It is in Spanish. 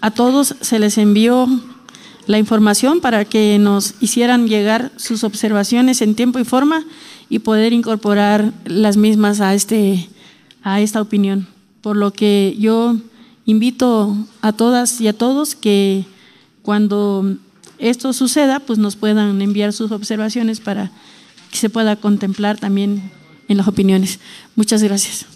a todos se les envió la información para que nos hicieran llegar sus observaciones en tiempo y forma y poder incorporar las mismas a, este, a esta opinión. Por lo que yo invito a todas y a todos que cuando esto suceda, pues nos puedan enviar sus observaciones para que se pueda contemplar también en las opiniones. Muchas gracias.